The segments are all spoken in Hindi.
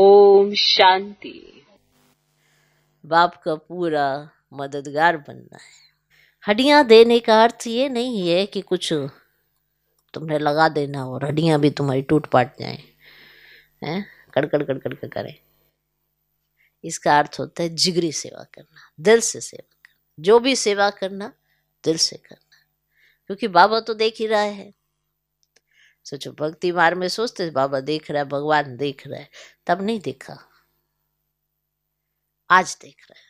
ओम शांति बाप का पूरा मददगार बनना है हड्डियां देने का अर्थ ये नहीं है कि कुछ तुमने लगा देना और हड्डियां भी तुम्हारी टूट पाट जाए कड़कड़ कड़कड़ कर करें इसका अर्थ होता है जिगरी सेवा करना दिल से सेवा करना जो भी सेवा करना दिल से करना क्योंकि बाबा तो देख ही रहा है सोचो तो भक्ति मार्ग में सोचते तो बाबा देख रहा है भगवान देख रहा है तब नहीं देखा आज देख रहा है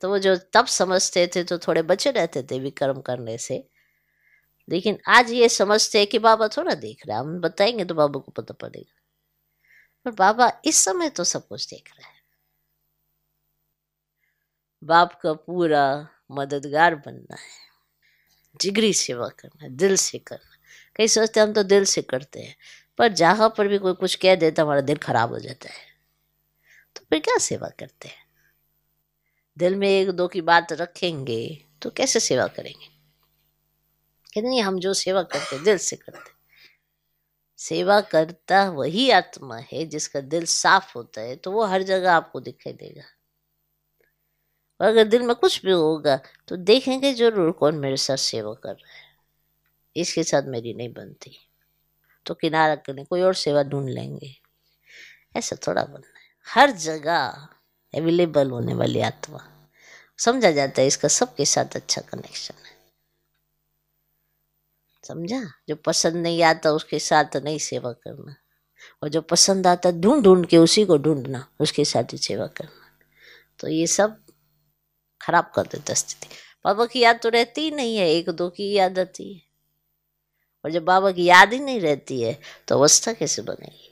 तो वो जो तब समझते थे तो थोड़े बचे रहते थे विक्रम करने से लेकिन आज ये समझते हैं कि बाबा थोड़ा देख रहा है हम बताएंगे तो बाबा को पता पड़ेगा पर बाबा इस समय तो सब कुछ देख रहा है बाप का पूरा मददगार बनना है जिगरी सेवा करना है दिल से करना कहीं सोचते हम तो दिल से करते हैं पर जहाँ पर भी कोई कुछ कह दे तो हमारा दिल खराब हो जाता है तो फिर क्या सेवा करते हैं दिल में एक दो की बात रखेंगे तो कैसे सेवा करेंगे कहते नहीं हम जो सेवा करते दिल से करते सेवा करता वही आत्मा है जिसका दिल साफ होता है तो वो हर जगह आपको दिखाई देगा और अगर दिल में कुछ भी होगा तो देखेंगे जरूर कौन मेरे साथ सेवा कर रहा है इसके साथ मेरी नहीं बनती तो किनारा करने कोई और सेवा ढूंढ लेंगे ऐसा थोड़ा बनना है हर जगह अवेलेबल होने वाली आत्मा समझा जाता है इसका सबके साथ अच्छा कनेक्शन है समझा जो पसंद नहीं आता उसके साथ नहीं सेवा करना और जो पसंद आता ढूंढ ढूंढ के उसी को ढूंढना उसके साथ ही सेवा करना तो ये सब खराब कर देता स्थिति पापा की याद तो रहती ही नहीं है एक दो की याद आती है और जब बाबा की याद ही नहीं रहती है तो अवस्था कैसे बनेगी